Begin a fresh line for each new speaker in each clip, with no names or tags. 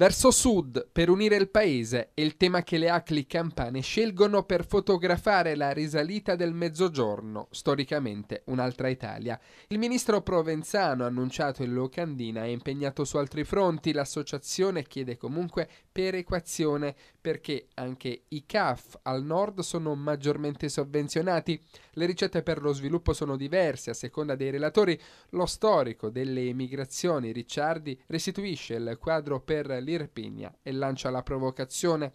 verso sud per unire il paese è il tema che le acli campane scelgono per fotografare la risalita del Mezzogiorno, storicamente un'altra Italia. Il ministro Provenzano, annunciato in Locandina, è impegnato su altri fronti, l'associazione chiede comunque perequazione perché anche i CAF al nord sono maggiormente sovvenzionati. Le ricette per lo sviluppo sono diverse a seconda dei relatori. Lo storico delle emigrazioni Ricciardi restituisce il quadro per l'Irpinia e lancia la provocazione.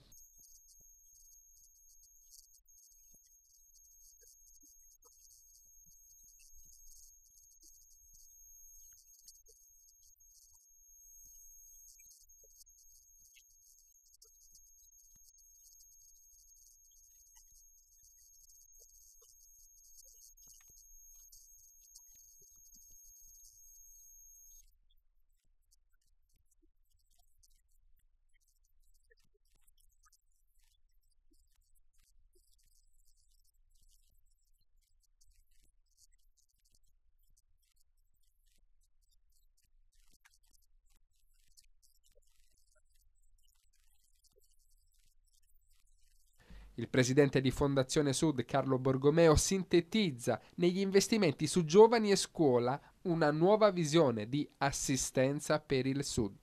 Il presidente di Fondazione Sud, Carlo Borgomeo, sintetizza negli investimenti su giovani e scuola una nuova visione di assistenza per il Sud.